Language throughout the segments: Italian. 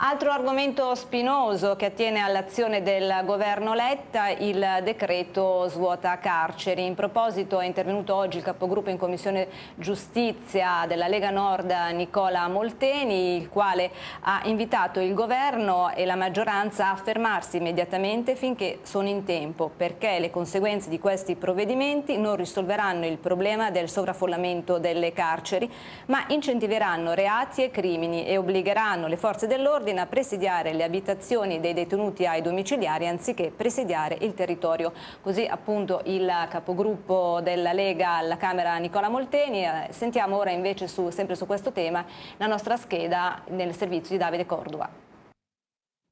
Altro argomento spinoso che attiene all'azione del governo Letta, il decreto svuota carceri. In proposito è intervenuto oggi il capogruppo in Commissione Giustizia della Lega Nord Nicola Molteni, il quale ha invitato il governo e la maggioranza a fermarsi immediatamente finché sono in tempo, perché le conseguenze di questi provvedimenti non risolveranno il problema del sovraffollamento delle carceri, ma incentiveranno reati e crimini e obbligheranno le forze dell'ordine ordina presidiare le abitazioni dei detenuti ai domiciliari anziché presidiare il territorio. Così appunto il capogruppo della Lega alla Camera Nicola Molteni. Eh, sentiamo ora invece su, sempre su questo tema la nostra scheda nel servizio di Davide Cordova.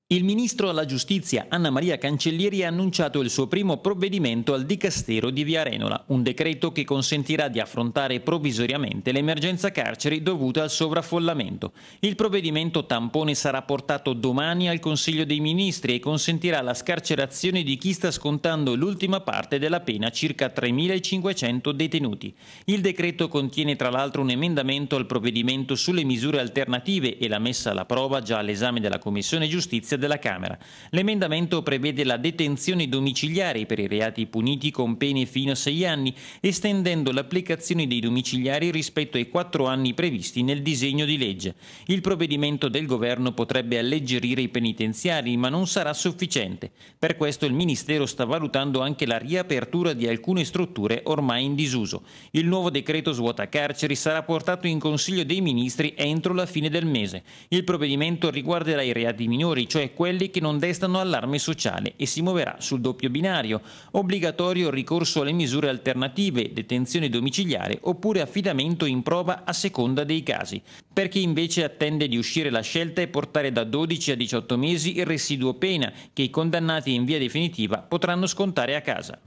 Il ministro alla giustizia Anna Maria Cancellieri ha annunciato il suo primo provvedimento al dicastero di Via Renola, un decreto che consentirà di affrontare provvisoriamente l'emergenza carceri dovuta al sovraffollamento. Il provvedimento tampone sarà portato domani al Consiglio dei Ministri e consentirà la scarcerazione di chi sta scontando l'ultima parte della pena, circa 3.500 detenuti. Il decreto contiene tra l'altro un emendamento al provvedimento sulle misure alternative e la messa alla prova già all'esame della Commissione Giustizia giustizia della Camera. L'emendamento prevede la detenzione domiciliare per i reati puniti con pene fino a sei anni, estendendo l'applicazione dei domiciliari rispetto ai quattro anni previsti nel disegno di legge. Il provvedimento del governo potrebbe alleggerire i penitenziari, ma non sarà sufficiente. Per questo il Ministero sta valutando anche la riapertura di alcune strutture ormai in disuso. Il nuovo decreto svuota carceri sarà portato in Consiglio dei Ministri entro la fine del mese. Il provvedimento riguarderà i reati minori, cioè quelli che non destano allarme sociale, e si muoverà sul doppio binario, obbligatorio ricorso alle misure alternative, detenzione domiciliare oppure affidamento in prova a seconda dei casi. Per chi invece attende di uscire la scelta è portare da 12 a 18 mesi il residuo pena che i condannati in via definitiva potranno scontare a casa.